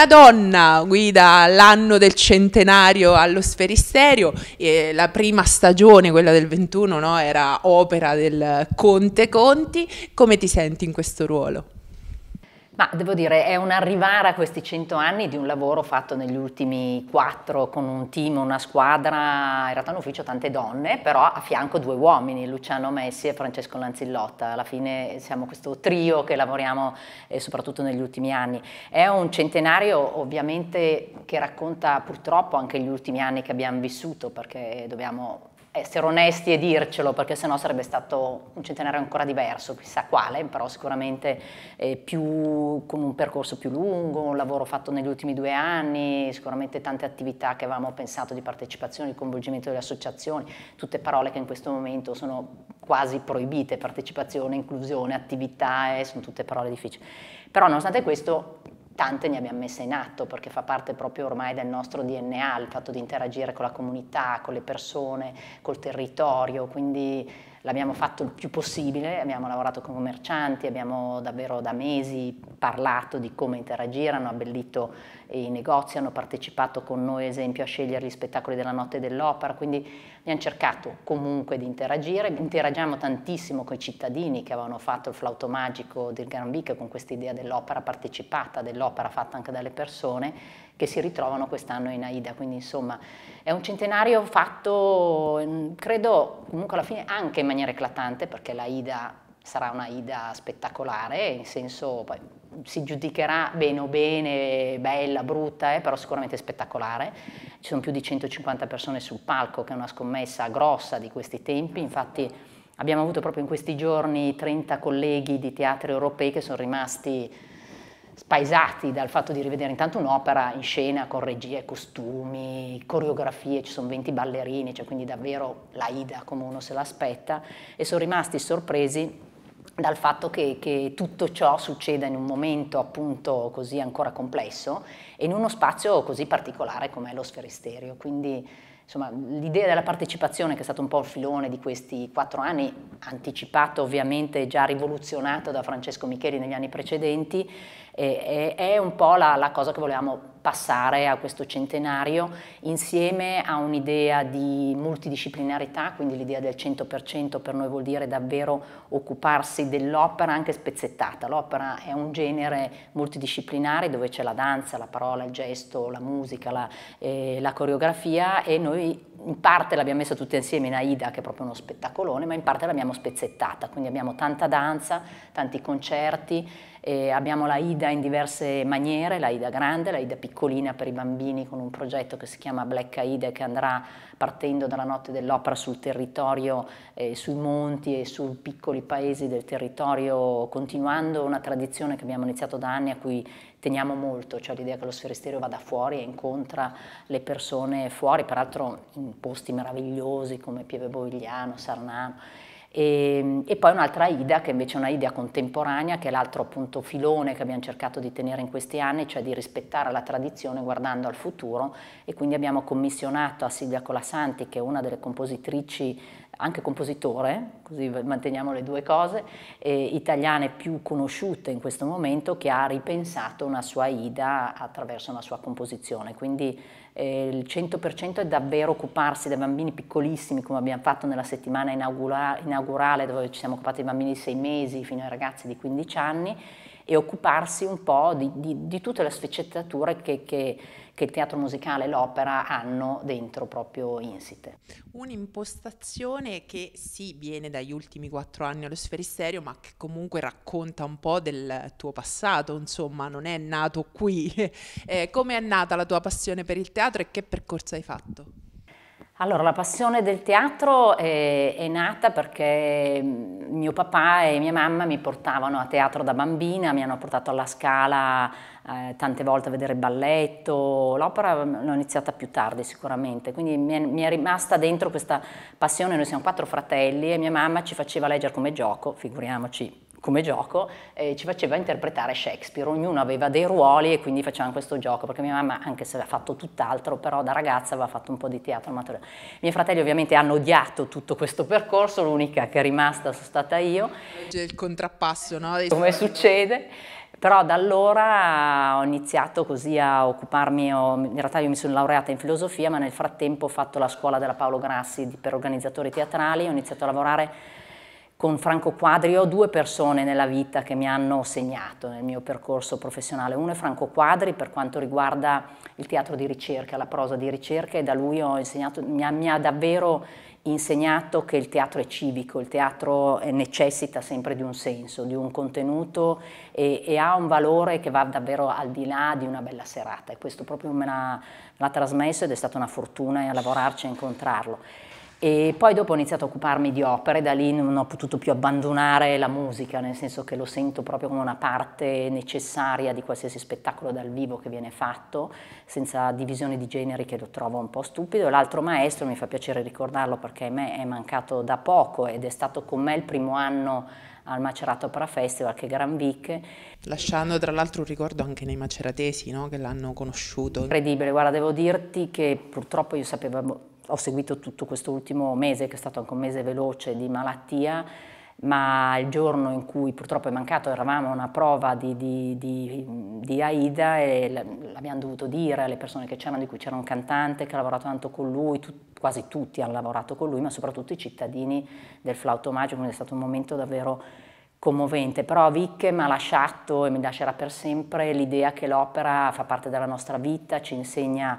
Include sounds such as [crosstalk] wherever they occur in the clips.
una donna guida l'anno del centenario allo Sferisterio, e la prima stagione, quella del 21, no, era opera del Conte Conti, come ti senti in questo ruolo? Ma devo dire, è un arrivare a questi 100 anni di un lavoro fatto negli ultimi quattro con un team, una squadra, in realtà un ufficio tante donne, però a fianco due uomini, Luciano Messi e Francesco Lanzillotta. Alla fine siamo questo trio che lavoriamo eh, soprattutto negli ultimi anni. È un centenario ovviamente che racconta purtroppo anche gli ultimi anni che abbiamo vissuto, perché dobbiamo essere onesti e dircelo perché sennò sarebbe stato un centenario ancora diverso, chissà quale, però sicuramente eh, più, con un percorso più lungo, un lavoro fatto negli ultimi due anni, sicuramente tante attività che avevamo pensato di partecipazione, di coinvolgimento delle associazioni, tutte parole che in questo momento sono quasi proibite, partecipazione, inclusione, attività, eh, sono tutte parole difficili. Però nonostante questo tante ne abbiamo messe in atto perché fa parte proprio ormai del nostro DNA il fatto di interagire con la comunità, con le persone, col territorio, quindi l'abbiamo fatto il più possibile, abbiamo lavorato con commercianti, abbiamo davvero da mesi parlato di come interagire, hanno abbellito i negozi, hanno partecipato con noi ad esempio a scegliere gli spettacoli della notte e dell'opera, quindi abbiamo cercato comunque di interagire, interagiamo tantissimo con i cittadini che avevano fatto il flauto magico del Gran Vic con questa idea dell'opera partecipata, dell'opera fatta anche dalle persone che si ritrovano quest'anno in AIDA, quindi insomma è un centenario fatto, mm, credo comunque alla fine anche in maniera eclatante, perché l'AIDA sarà una Ida spettacolare, in senso poi, si giudicherà bene o bene, bella, brutta, eh, però sicuramente spettacolare. Ci sono più di 150 persone sul palco, che è una scommessa grossa di questi tempi, infatti abbiamo avuto proprio in questi giorni 30 colleghi di teatri europei che sono rimasti spaesati dal fatto di rivedere intanto un'opera in scena con regie, costumi, coreografie, ci sono 20 ballerini, cioè quindi davvero la Ida come uno se l'aspetta e sono rimasti sorpresi dal fatto che, che, tutto ciò succeda in un momento appunto così ancora complesso e in uno spazio così particolare come è lo sferisterio. Quindi insomma, l'idea della partecipazione che è stato un po' il filone di questi quattro anni, anticipato ovviamente, già rivoluzionato da Francesco Micheli negli anni precedenti, eh, è un po' la, la cosa che volevamo passare a questo centenario insieme a un'idea di multidisciplinarità, quindi l'idea del 100% per noi vuol dire davvero occuparsi dell'opera anche spezzettata. L'opera è un genere multidisciplinare dove c'è la danza, la parola, il gesto, la musica, la, eh, la coreografia e noi in parte l'abbiamo messa tutta insieme in Aida che è proprio uno spettacolone, ma in parte l'abbiamo spezzettata, quindi abbiamo tanta danza, tanti concerti, eh, abbiamo la Ida in diverse maniere, la Ida grande, la Ida piccola piccolina per i bambini con un progetto che si chiama Black Aida che andrà partendo dalla notte dell'opera sul territorio, eh, sui monti e sui piccoli paesi del territorio, continuando una tradizione che abbiamo iniziato da anni a cui teniamo molto, cioè l'idea che lo sferisterio vada fuori e incontra le persone fuori, peraltro in posti meravigliosi come Pieve Bovigliano, Sarnano. E, ehm, e, poi un'altra idea che invece è una idea contemporanea, che è l'altro appunto filone che abbiamo cercato di tenere in questi anni, cioè di rispettare la tradizione guardando al futuro e quindi abbiamo commissionato a Silvia Colasanti, che è una delle compositrici anche compositore, così manteniamo le due cose, eh, italiane più conosciute in questo momento che ha ripensato una sua Ida attraverso una sua composizione. Quindi eh, il 100% è davvero occuparsi dei bambini piccolissimi come abbiamo fatto nella settimana inaugura inaugurale dove ci siamo occupati dei bambini di 6 mesi fino ai ragazzi di 15 anni e occuparsi un po' di, di, di tutte le sfaccettature che, che che il teatro musicale e l'opera hanno dentro proprio insite. Un'impostazione che sì viene dagli ultimi quattro anni allo Sferisterio, ma che comunque racconta un po' del tuo passato, insomma, non è nato qui. [laughs] eh, come è nata la tua passione per il teatro e che percorso hai fatto? Allora, la passione del teatro è, è, nata perché mm, mio papà e mia mamma mi portavano a teatro da bambina, mi hanno portato alla Scala eh, tante volte a vedere il balletto, l'opera mm, l'ho iniziata più tardi sicuramente, quindi mi è, mi è, rimasta dentro questa passione, noi siamo quattro fratelli e mia mamma ci faceva leggere come gioco, figuriamoci come gioco eh, ci faceva interpretare Shakespeare, ognuno aveva dei ruoli e quindi facevamo questo gioco, perché mia mamma anche se aveva fatto tutt'altro, però da ragazza aveva fatto un po' di teatro amatoriale. I miei fratelli ovviamente hanno odiato tutto questo percorso, l'unica che è rimasta sono stata io. C'è il contrappasso, no? Come succede. Però da allora ho iniziato così a occuparmi, ho, in realtà io mi sono laureata in filosofia, ma nel frattempo ho fatto la scuola della Paolo Grassi per organizzatori teatrali, ho iniziato a lavorare con Franco Quadri ho due persone nella vita che mi hanno segnato nel mio percorso professionale. Uno è Franco Quadri per quanto riguarda il teatro di ricerca, la prosa di ricerca e da lui insegnato, mi, ha, mi ha davvero insegnato che il teatro è civico, il teatro eh, necessita sempre di un senso, di un contenuto e, e, ha un valore che va davvero al di là di una bella serata e questo proprio me l'ha trasmesso ed è stata una fortuna a lavorarci e incontrarlo. E poi dopo ho iniziato a occuparmi di opere, da lì non ho potuto più abbandonare la musica, nel senso che lo sento proprio come una parte necessaria di qualsiasi spettacolo dal vivo che viene fatto, senza divisione di generi che lo trovo un po' stupido. L'altro maestro, mi fa piacere ricordarlo perché a me è mancato da poco ed è stato con me il primo anno al Macerato Opera Festival che è Gran Vic. Lasciando tra l'altro un ricordo anche nei maceratesi no? che l'hanno conosciuto. Incredibile, guarda devo dirti che purtroppo io sapevo ho seguito tutto questo ultimo mese, che è stato anche un mese veloce di malattia, ma il giorno in cui purtroppo è mancato, eravamo a una prova di, di, di, di Aida e l'abbiamo dovuto dire alle persone che c'erano, di cui c'era un cantante che ha lavorato tanto con lui, tu, quasi tutti hanno lavorato con lui, ma soprattutto i cittadini del flauto magico, quindi è stato un momento davvero commovente, però Vic mi ha lasciato e mi lascerà per sempre l'idea che l'opera fa parte della nostra vita, ci insegna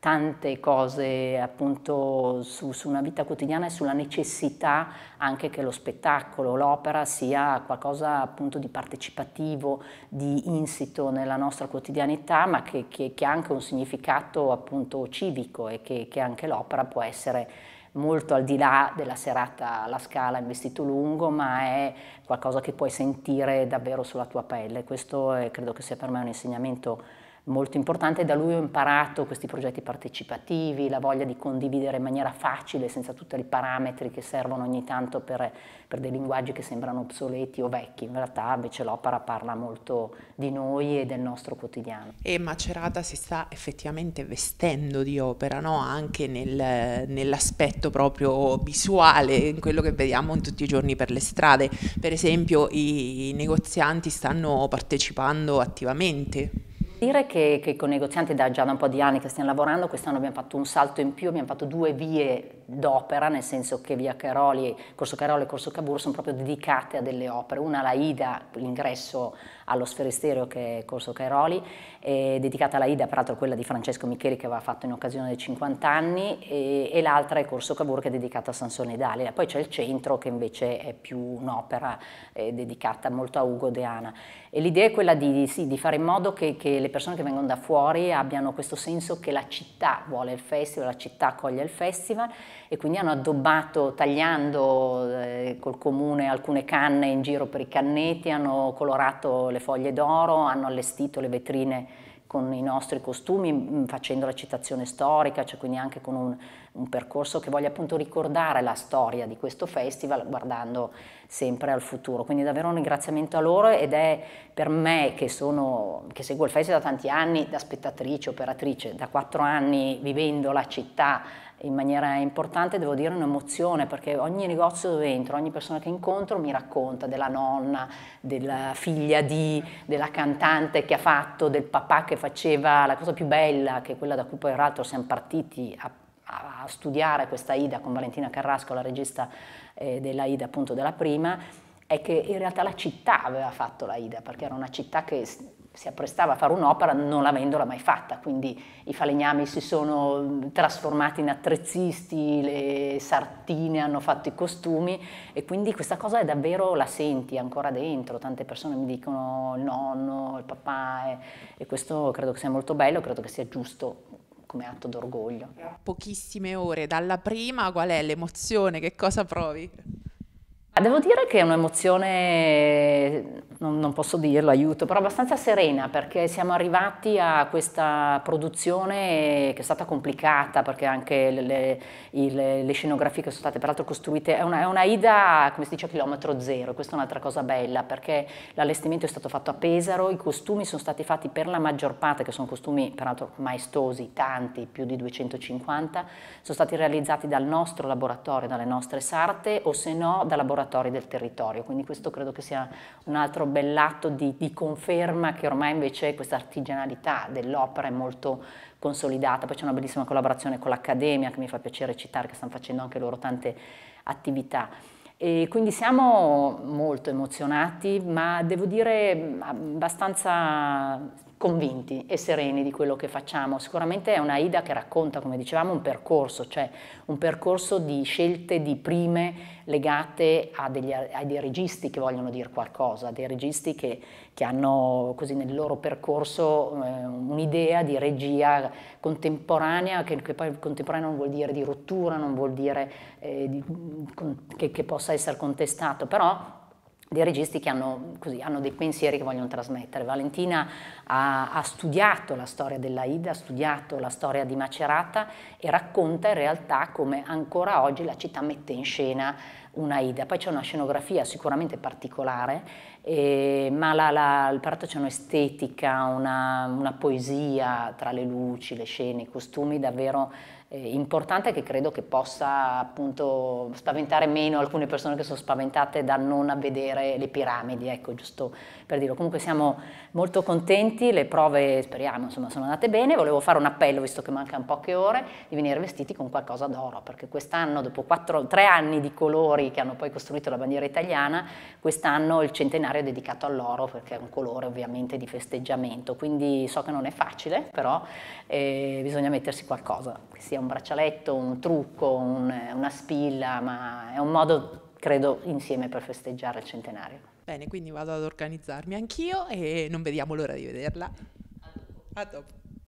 tante cose appunto su, su, una vita quotidiana e sulla necessità anche che lo spettacolo, l'opera sia qualcosa appunto di partecipativo, di insito nella nostra quotidianità, ma che, che, che ha anche un significato appunto civico e che, che anche l'opera può essere molto al di là della serata alla scala in vestito lungo, ma è qualcosa che puoi sentire davvero sulla tua pelle. Questo è, eh, credo che sia per me un insegnamento molto importante, da lui ho imparato questi progetti partecipativi, la voglia di condividere in maniera facile, senza tutti i parametri che servono ogni tanto per, per dei linguaggi che sembrano obsoleti o vecchi, in realtà invece l'opera parla molto di noi e del nostro quotidiano. E Macerata si sta effettivamente vestendo di opera, no? anche nel, nell'aspetto proprio visuale, in quello che vediamo in tutti i giorni per le strade, per esempio i, i negozianti stanno partecipando attivamente Dire che, che con i negozianti da già da un po' di anni che stiamo lavorando, quest'anno abbiamo fatto un salto in più, abbiamo fatto due vie d'opera, nel senso che via Caroli, Corso Caroli e Corso Cabur sono proprio dedicate a delle opere, una la Ida, l'ingresso allo sferisterio che è Corso Caroli, è dedicata alla Ida, peraltro quella di Francesco Micheli che aveva fatto in occasione dei 50 anni, e, e l'altra è Corso Cabur che è dedicata a Sansone Dalila, poi c'è il centro che invece è più un'opera eh, dedicata molto a Ugo Deana. E l'idea è quella di, sì, di fare in modo che, che le le persone che vengono da fuori abbiano questo senso che la città vuole il festival, la città accoglie il festival e quindi hanno addobbato tagliando eh, col comune alcune canne in giro per i canneti, hanno colorato le foglie d'oro, hanno allestito le vetrine con i nostri costumi, mm, facendo la citazione storica, cioè quindi anche con un un percorso che voglia appunto ricordare la storia di questo festival guardando sempre al futuro. Quindi davvero un ringraziamento a loro ed è per me che, sono, che seguo il festival da tanti anni, da spettatrice, operatrice, da quattro anni vivendo la città in maniera importante, devo dire un'emozione, perché ogni negozio dove entro, ogni persona che incontro mi racconta della nonna, della figlia di, della cantante che ha fatto, del papà che faceva la cosa più bella, che è quella da cui poi tra l'altro siamo partiti a a, studiare questa Ida con Valentina Carrasco, la regista eh, della Ida appunto della prima, è che in realtà la città aveva fatto la Ida, perché era una città che si apprestava a fare un'opera non avendola mai fatta, quindi i falegnami si sono mm, trasformati in attrezzisti, le sartine hanno fatto i costumi e quindi questa cosa è davvero la senti ancora dentro, tante persone mi dicono il nonno, il papà e, e questo credo che sia molto bello, credo che sia giusto come atto d'orgoglio. Pochissime ore dalla prima, qual è l'emozione? Che cosa provi? Ah, devo dire che è un'emozione, non, non, posso dirlo, aiuto, però abbastanza serena perché siamo arrivati a questa produzione che è stata complicata perché anche le, le, le scenografie che sono state peraltro costruite, è una, è una Ida come si dice a chilometro zero, questa è un'altra cosa bella perché l'allestimento è stato fatto a Pesaro, i costumi sono stati fatti per la maggior parte, che sono costumi peraltro maestosi, tanti, più di 250, sono stati realizzati dal nostro laboratorio, dalle nostre sarte o se no dal laboratorio conservatori del territorio, quindi questo credo che sia un altro bell'atto di, di conferma che ormai invece questa artigianalità dell'opera è molto consolidata, poi c'è una bellissima collaborazione con l'Accademia che mi fa piacere citare, che stanno facendo anche loro tante attività. E quindi siamo molto emozionati, ma devo dire mm, abbastanza convinti e sereni di quello che facciamo. Sicuramente è una Ida che racconta, come dicevamo, un percorso, cioè un percorso di scelte di prime legate a, degli, a dei registi che vogliono dire qualcosa, a dei registi che, che, hanno così nel loro percorso eh, un'idea di regia contemporanea, che, che, poi contemporanea non vuol dire di rottura, non vuol dire eh, di, con, che, che possa essere contestato, però dei registi che hanno, così, hanno, dei pensieri che vogliono trasmettere. Valentina ha, ha studiato la storia dell'Aida, ha studiato la storia di Macerata e racconta in realtà come ancora oggi la città mette in scena un'Aida. Poi c'è una scenografia sicuramente particolare eh, ma la, la, il prato c'è un'estetica, una, una, poesia tra le luci, le scene, i costumi davvero eh, importante che credo che possa appunto spaventare meno alcune persone che sono spaventate da non vedere le piramidi, ecco giusto per dirlo. Comunque siamo molto contenti, le prove speriamo insomma sono andate bene, volevo fare un appello visto che mancano poche ore di venire vestiti con qualcosa d'oro perché quest'anno dopo quattro, tre anni di colori che hanno poi costruito la bandiera italiana, quest'anno il centenario seminario dedicato all'oro perché è un colore ovviamente di festeggiamento, quindi so che non è facile, però eh, bisogna mettersi qualcosa, che sia un braccialetto, un trucco, un, eh, una spilla, ma è un modo credo insieme per festeggiare il centenario. Bene, quindi vado ad organizzarmi anch'io e non vediamo l'ora di vederla. A dopo.